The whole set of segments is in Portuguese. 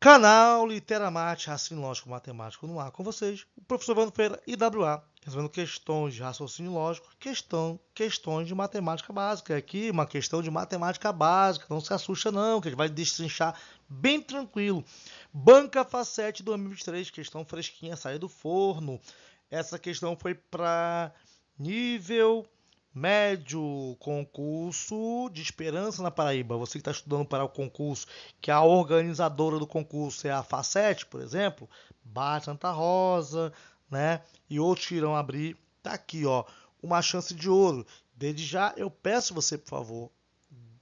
Canal Literamate Raciocínio Lógico Matemático no ar com vocês, o professor Feira Pereira, IWA, resolvendo questões de raciocínio lógico, questão, questões de matemática básica. É aqui, uma questão de matemática básica, não se assusta não, que a gente vai destrinchar bem tranquilo. Banca Facete 2023, questão fresquinha, saída do forno. Essa questão foi para nível Médio concurso de Esperança na Paraíba. Você que está estudando para o concurso, que é a organizadora do concurso é a Facete, por exemplo, Bar Santa Rosa, né? E outros irão abrir, tá aqui, ó, uma chance de ouro. Desde já eu peço você, por favor,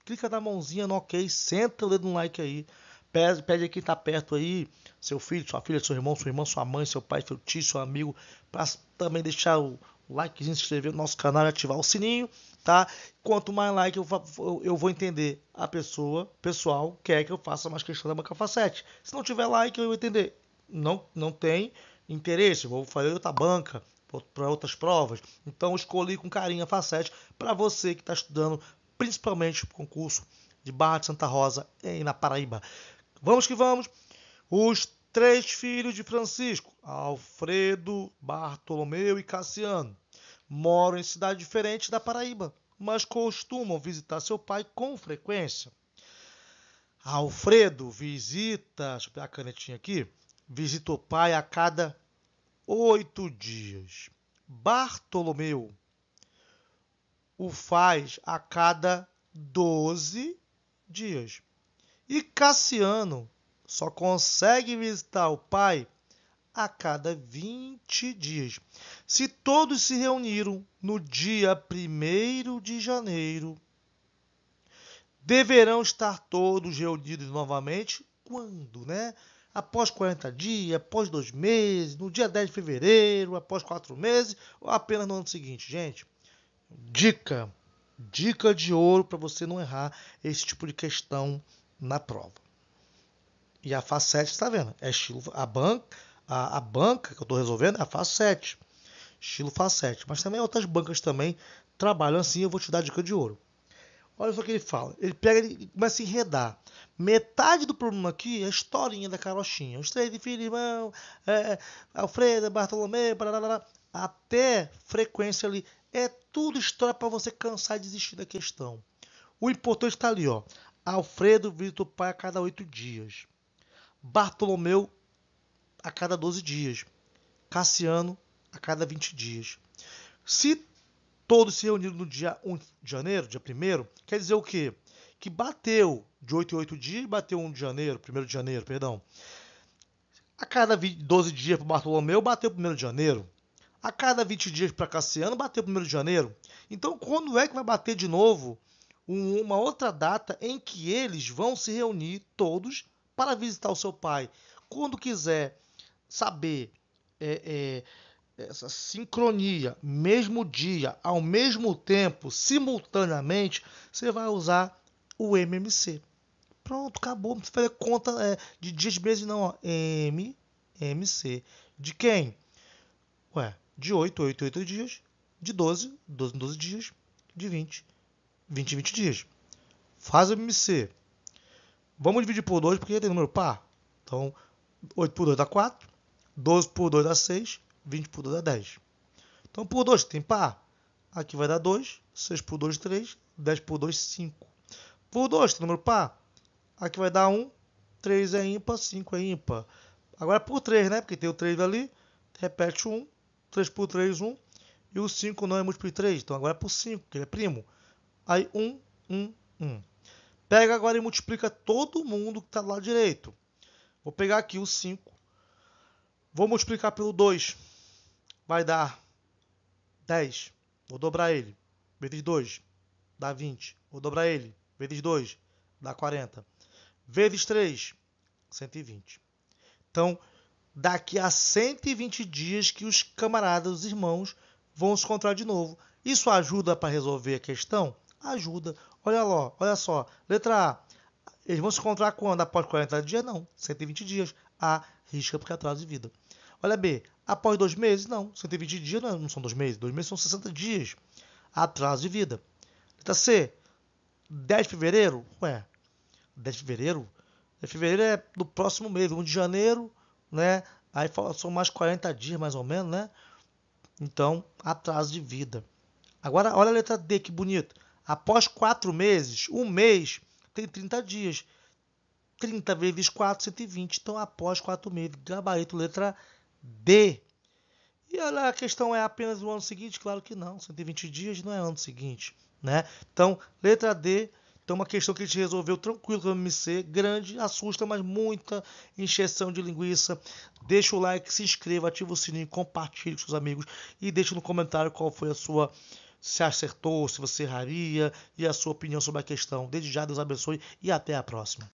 clica na mãozinha no OK, senta o dedo no like aí. Pede, pede a quem está perto aí, seu filho, sua filha, seu irmão, sua irmã, sua mãe, seu pai, seu tio, seu amigo, para também deixar o, Like, se inscrever no nosso canal e ativar o sininho, tá? Quanto mais like eu, eu vou entender a pessoa, pessoal, quer é que eu faça mais questão da banca facete. Se não tiver like, eu vou entender. Não, não tem interesse, vou fazer outra banca para outras provas. Então escolhi com carinho a facete para você que está estudando principalmente o concurso de Barra de Santa Rosa e na Paraíba. Vamos que vamos. Os três filhos de Francisco, Alfredo, Bartolomeu e Cassiano. Moram em cidades diferentes da Paraíba, mas costumam visitar seu pai com frequência. Alfredo visita, deixa eu pegar a canetinha aqui, visita o pai a cada oito dias. Bartolomeu o faz a cada doze dias. E Cassiano só consegue visitar o pai a cada 20 dias. Se todos se reuniram no dia 1 de janeiro, deverão estar todos reunidos novamente quando, né? Após 40 dias, após dois meses, no dia 10 de fevereiro, após quatro meses ou apenas no ano seguinte, gente. Dica, dica de ouro para você não errar esse tipo de questão na prova. E a face 7 está vendo. É estilo a banca, a, a banca que eu estou resolvendo é a face 7. Estilo face 7. Mas também outras bancas também trabalham assim. Eu vou te dar dica de ouro. Olha só o que ele fala. Ele pega e começa a enredar. Metade do problema aqui é a historinha da carochinha. Os três filhos, irmão, é, é, Alfredo, Bartolomeu, até frequência ali. É tudo história para você cansar e desistir da questão. O importante está ali, ó. Alfredo visita o pai a cada oito dias. Bartolomeu a cada 12 dias, Cassiano a cada 20 dias. Se todos se reuniram no dia 1 de janeiro, dia 1 quer dizer o quê? Que bateu de 8 em 8 dias, bateu 1 de janeiro, 1 de janeiro, perdão. A cada 12 dias para Bartolomeu, bateu 1 de janeiro. A cada 20 dias para Cassiano, bateu 1 de janeiro. Então, quando é que vai bater de novo uma outra data em que eles vão se reunir todos para visitar o seu pai. Quando quiser saber é, é, essa sincronia, mesmo dia, ao mesmo tempo, simultaneamente, você vai usar o MMC. Pronto, acabou. Não precisa fazer conta é, de dias, meses, não. Ó. MMC. De quem? Ué, de 8, 8, 8 dias. De 12, 12, 12 dias. De 20, 20, 20 dias. Faz o MMC. Vamos dividir por 2 porque tem número par. Então, 8 por 2 dá 4, 12 por 2 dá 6, 20 por 2 dá 10. Então, por 2 tem par. Aqui vai dar 2, 6 por 2, 3, 10 por 2, 5. Por 2 tem número par. Aqui vai dar 1, 3 é ímpar, 5 é ímpar. Agora é por 3, né? Porque tem o 3 ali, repete 1, 3 por 3, 1. E o 5 não é múltiplo de 3, então agora é por 5, que ele é primo. Aí 1, 1, 1. Pega agora e multiplica todo mundo que está do lado direito. Vou pegar aqui o 5. Vou multiplicar pelo 2. Vai dar 10. Vou dobrar ele. Vezes 2. Dá 20. Vou dobrar ele. Vezes 2. Dá 40. Vezes 3. 120. Então, daqui a 120 dias que os camaradas, os irmãos, vão se encontrar de novo. Isso ajuda para resolver a questão? ajuda. Olha lá, olha só. Letra A. Eles vão se encontrar quando? Após 40 dias? Não. 120 dias. A. Risca porque é atraso de vida. Olha B. Após dois meses? Não. 120 dias não são dois meses. Dois meses são 60 dias. Atraso de vida. Letra C. 10 de fevereiro? Ué. 10 de fevereiro? 10 de fevereiro é do próximo mês. 1 de janeiro, né? Aí são mais 40 dias, mais ou menos, né? Então, atraso de vida. Agora, olha a letra D, que bonito. Após quatro meses, um mês tem 30 dias. 30 vezes 4, 120. Então, após quatro meses, gabarito letra D. E olha a questão é apenas o ano seguinte? Claro que não. 120 dias não é ano seguinte. Né? Então, letra D. Então, uma questão que a gente resolveu tranquilo com é o MC, grande, assusta, mas muita injeção de linguiça. Deixa o like, se inscreva, ativa o sininho, compartilhe com seus amigos e deixa no comentário qual foi a sua se acertou, se você erraria e a sua opinião sobre a questão. Desde já, Deus abençoe e até a próxima.